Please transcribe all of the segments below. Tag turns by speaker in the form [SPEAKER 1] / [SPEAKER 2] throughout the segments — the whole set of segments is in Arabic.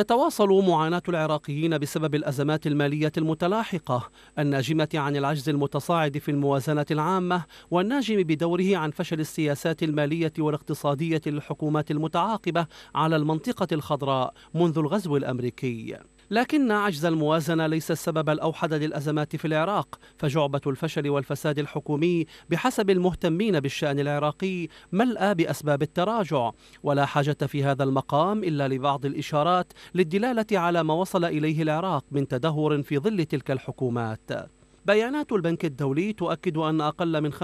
[SPEAKER 1] تتواصل معاناة العراقيين بسبب الأزمات المالية المتلاحقة الناجمة عن العجز المتصاعد في الموازنة العامة والناجم بدوره عن فشل السياسات المالية والاقتصادية للحكومات المتعاقبة على المنطقة الخضراء منذ الغزو الأمريكي لكن عجز الموازنة ليس السبب الأوحد للأزمات في العراق فجعبة الفشل والفساد الحكومي بحسب المهتمين بالشأن العراقي ملأ بأسباب التراجع ولا حاجة في هذا المقام إلا لبعض الإشارات للدلالة على ما وصل إليه العراق من تدهور في ظل تلك الحكومات بيانات البنك الدولي تؤكد أن أقل من 5%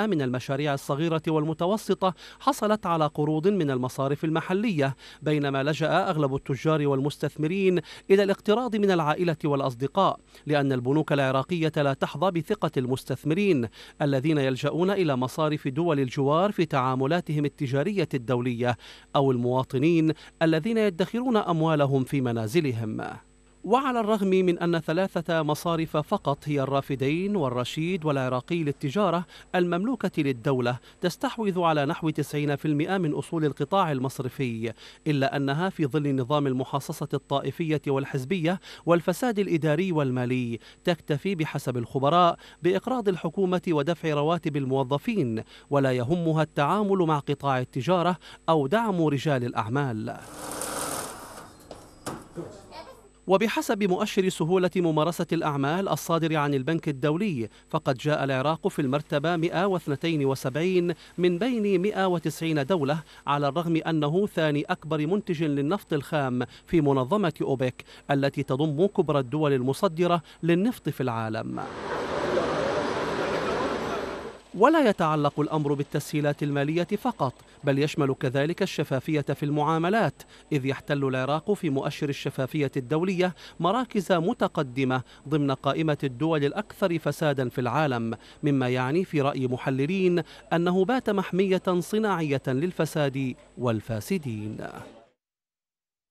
[SPEAKER 1] من المشاريع الصغيرة والمتوسطة حصلت على قروض من المصارف المحلية بينما لجأ أغلب التجار والمستثمرين إلى الاقتراض من العائلة والأصدقاء لأن البنوك العراقية لا تحظى بثقة المستثمرين الذين يلجؤون إلى مصارف دول الجوار في تعاملاتهم التجارية الدولية أو المواطنين الذين يدخرون أموالهم في منازلهم وعلى الرغم من أن ثلاثة مصارف فقط هي الرافدين والرشيد والعراقي للتجارة المملوكة للدولة تستحوذ على نحو 90% من أصول القطاع المصرفي إلا أنها في ظل نظام المحاصصة الطائفية والحزبية والفساد الإداري والمالي تكتفي بحسب الخبراء بإقراض الحكومة ودفع رواتب الموظفين ولا يهمها التعامل مع قطاع التجارة أو دعم رجال الأعمال. وبحسب مؤشر سهولة ممارسة الأعمال الصادر عن البنك الدولي فقد جاء العراق في المرتبة 172 من بين 190 دولة على الرغم أنه ثاني أكبر منتج للنفط الخام في منظمة أوبك التي تضم كبرى الدول المصدرة للنفط في العالم ولا يتعلق الأمر بالتسهيلات المالية فقط بل يشمل كذلك الشفافية في المعاملات إذ يحتل العراق في مؤشر الشفافية الدولية مراكز متقدمة ضمن قائمة الدول الأكثر فسادا في العالم مما يعني في رأي محللين أنه بات محمية صناعية للفساد والفاسدين